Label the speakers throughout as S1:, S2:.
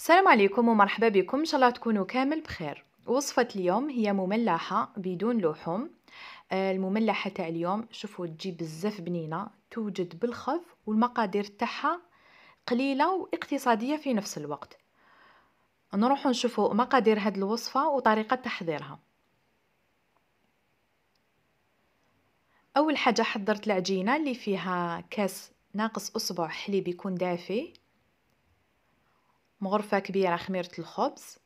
S1: السلام عليكم ومرحبا بكم ان شاء الله تكونوا كامل بخير وصفة اليوم هي مملحة بدون لحوم آه، المملحة تاع اليوم شوفوا تجي بزاف بنينة توجد بالخف والمقادير تاعها قليلة واقتصادية في نفس الوقت نروحوا نشوفوا مقادير هاد الوصفة وطريقة تحضيرها اول حاجة حضرت العجينة اللي فيها كاس ناقص اصبع حليب يكون دافي مغرفة كبيرة خميرة الخبز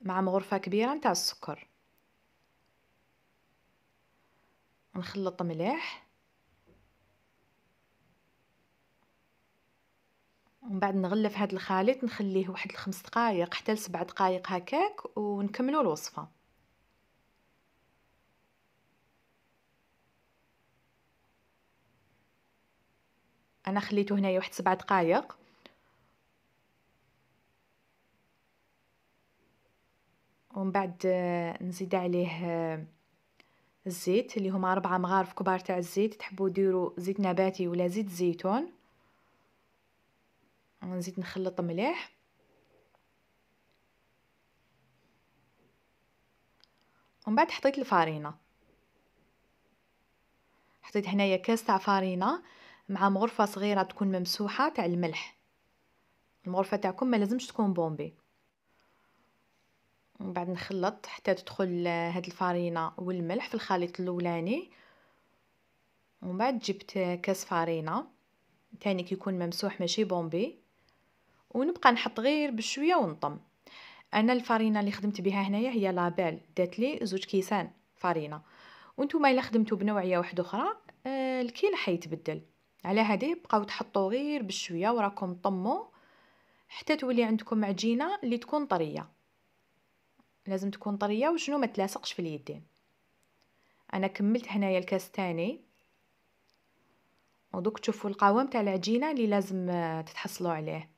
S1: مع مغرفة كبيرة نتاع السكر نخلط مليح ومن بعد نغلف هذا الخليط نخليه واحد الخمس دقائق حتى لسبع دقائق هكاك ونكملوا الوصفه انا خليته هنايا واحد سبع دقائق ومن بعد آه، نزيد عليه آه، الزيت اللي هما أربعة مغارف كبار تاع الزيت تحبوا ديروا زيت نباتي ولا زيت زيتون ونزيد نخلط مليح ومن بعد حطيت الفارينة حطيت هنايا كاس تاع فارينة مع مغرفة صغيرة تكون ممسوحة تاع الملح المغرفة تاعكم ما لازمش تكون بومبي من بعد نخلط حتى تدخل هاد الفارينه والملح في الخليط الاولاني ومن بعد جبت كاس فارينه تاني كيكون ممسوح ماشي بومبي ونبقى نحط غير بشويه ونطم انا الفارينه اللي خدمت بها هنايا هي لابال دات لي زوج كيسان فرينه وانتم الا خدمتوا بنوعيه واحده اخرى آه، الكيل حيتبدل على هذه بقاو تحطوا غير بشويه وراكم طمو حتى تولي عندكم عجينه اللي تكون طريه لازم تكون طريه وشنو ما تلاصقش في اليدين انا كملت هنايا الكاس تاني ودوك تشوفوا القوام تاع العجينه اللي لازم آه، تتحصلوا عليه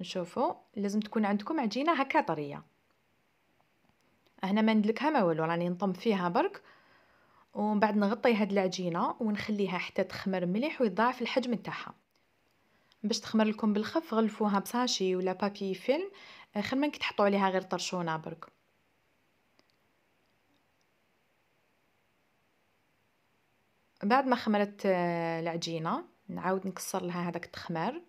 S1: نشوفوا لازم تكون عندكم عجينه هكا طريه هنا ما ندلكها ما والو راني نطم فيها برك ومن بعد نغطي هاد العجينه ونخليها حتى تخمر مليح ويضاعف الحجم تاعها باش تخمر لكم بالخف غلفوها بساشي ولا بابي فيلم آه، خير منك كتحطوا عليها غير طرشونه برك بعد ما خمرت آه، العجينه نعاود نكسر لها هذاك التخمار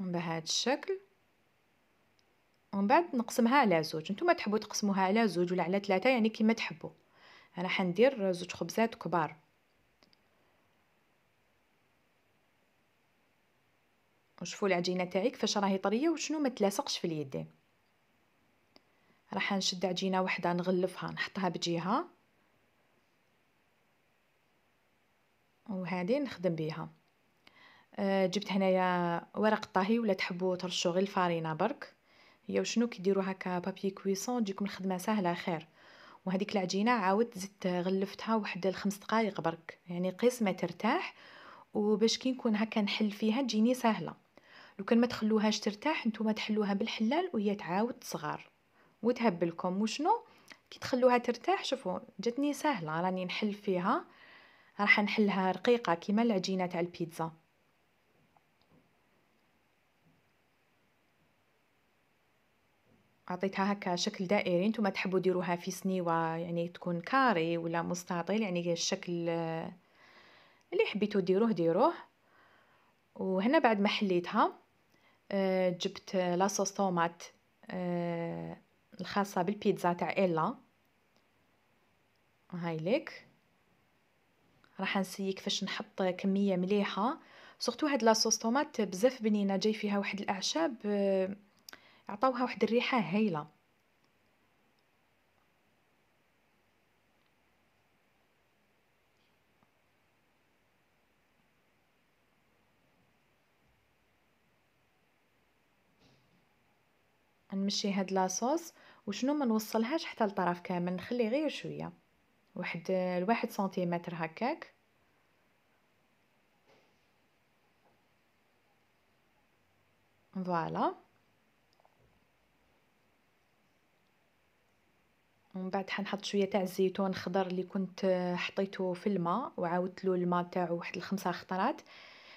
S1: بهذا الشكل ومن بعد نقسمها على زوج نتوما تحبوا تقسموها على زوج ولا على ثلاثه يعني كيما تحبوا انا حندير زوج خبزات كبار وشوفوا العجينه تاعي كيفاش راهي طريه وشنو ما تلاصقش في اليدين راح نشد عجينه وحده نغلفها نحطها بجهه وهذه نخدم بها آه، جبت هنايا ورق طهي ولا تحبوا ترشوا غير الفارينه برك هي وشنو كيديروا هكا بابي كويسون تجيكم الخدمه سهله خير وهذيك العجينه عاودت زدت غلفتها واحد الخمس دقائق برك يعني قيس ما ترتاح وباش كي نكون هكا نحل فيها تجيني سهله لو كان ما تخلوهاش ترتاح نتوما تحلوها بالحلال وهي تعاود صغار وتهبلكم وشنو كي تخلوها ترتاح شوفوا جاتني سهله راني نحل فيها راح نحلها رقيقه كيما العجينه تاع البيتزا عطيتها هكا شكل دائري نتوما تحبوا ديروها في سنيوه يعني تكون كاري ولا مستطيل يعني الشكل آه، اللي حبيتو ديروه ديروه وهنا بعد ما حليتها آه، جبت لاصوص طومات آه، الخاصة بالبيتزا تاع إلا هاي ليك راح نسيي كيفاش نحط كمية مليحة سورتو هاد لاصوص طومات بزاف بنينة جاي فيها واحد الأعشاب آه، عطاوها واحد الريحة هايلة نمشي هاد لاصوص وشنو ما نوصلهاش حتى لطرف كامل نخليه غير شويه واحد الواحد سنتيمتر هكاك فوالا ومن بعد حنحط شويه تاع الزيتون خضر اللي كنت حطيته في الماء وعاودت له الماء تاعو واحد الخمسة خطرات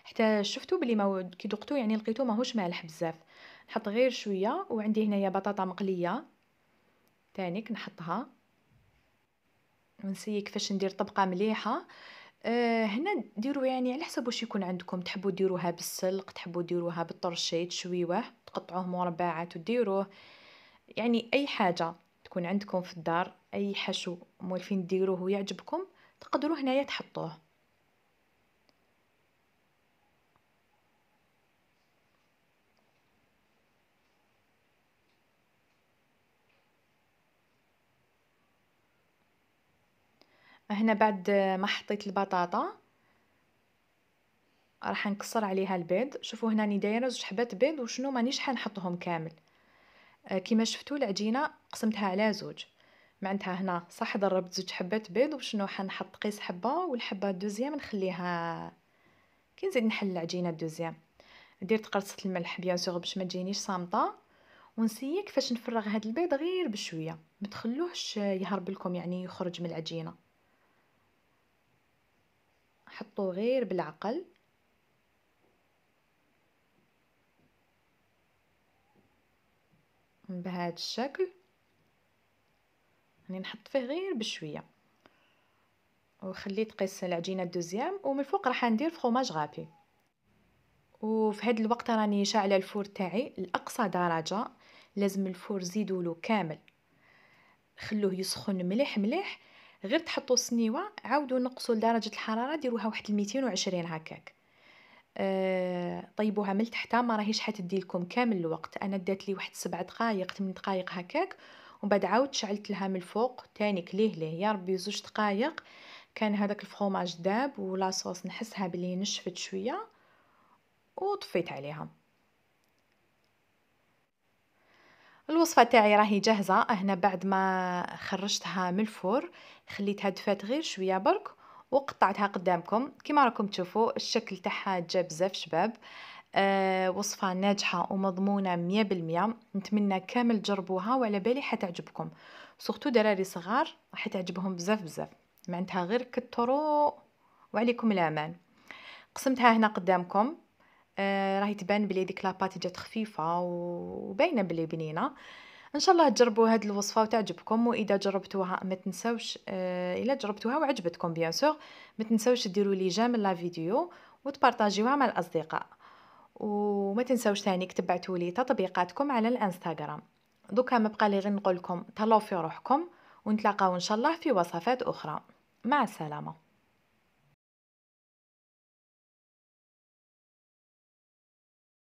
S1: حتى شفتو بلي ما كي دقتو يعني لقيتو ماهوش مالح بزاف نحط غير شويه وعندي هنايا بطاطا مقليه تانيك نحطها ونسي كيفاش ندير طبقه مليحه أه هنا ديروا يعني على حسب واش يكون عندكم تحبوا ديروها بالسلق تحبوا ديروها بالطرشيط شويوه تقطعوه مربعات وديروه يعني اي حاجه تكون عندكم في الدار اي حشو مولفين ديروه ويعجبكم تقدروا هنايا تحطوه هنا بعد ما حطيت البطاطا راح نكسر عليها البيض شوفوا هنا راني دايره زوج حبات بيض وشنو مانيش حنحطهم كامل آه، كما شفتوا العجينه قسمتها على زوج معناتها هنا صح ضربت زوج حبات بيض وشنو حنحط قيس حبه والحبه الدوزيام نخليها كي نزيد نحل العجينه الدوزيام درت قرصه الملح بيان سور باش ما تجينيش صامطه ونسيي كيفاش نفرغ هذا البيض غير بشويه ما تخلوهش يهرب لكم يعني يخرج من العجينه حطوا غير بالعقل بهذا الشكل يعني نحط فيه غير بشويه وخليت تقيس العجينه الدوزيام ومن الفوق راح ندير فرماج غابي وفي هذا الوقت راني شاعله الفور تاعي لاقصى درجه لازم الفور زيدولو كامل خلوه يسخن مليح مليح غير تحطوا السنيوه عاودوا نقصوا درجه الحراره ديروها واحد 220 هكاك أه طيبوها من تحت ما راهيش حتدي لكم كامل الوقت انا دات لي واحد سبع دقائق 8 دقائق هكاك ومن بعد عاود شعلت لها من الفوق تاني كليه ليه يا ربي زوج دقائق كان هذاك الفرماج داب ولا صوص نحسها بلي نشفت شويه وطفيت عليها الوصفه تاعي راهي جاهزه هنا بعد ما خرجتها من الفور خليتها دفات غير شويه برك وقطعتها قدامكم كما راكم تشوفوا الشكل تاعها جا بزاف شباب أه وصفة ناجحة ومضمونة مية بالمية نتمنى كامل تجربوها وعلى بالي حتعجبكم سورتو دراري صغار حتعجبهم بزاف بزاف معنتها غير كترو وعليكم الامان قسمتها هنا قدامكم آه، راهي تبان بلي ديك لاباط جات خفيفه وباينه بلي بنينه ان شاء الله تجربوا هاد الوصفه وتعجبكم واذا جربتوها ما تنساوش آه، الا جربتوها وعجبتكم بيان سور ما تنساوش ديروا لي جيم لا فيديو وتبارطاجيوها مع الاصدقاء وما تنساوش ثاني تبعتوا لي تطبيقاتكم على الانستغرام دوكا ما بقى لي غير نقول لكم تهلاو في روحكم ونتلاقاو ان شاء الله في وصفات اخرى مع السلامه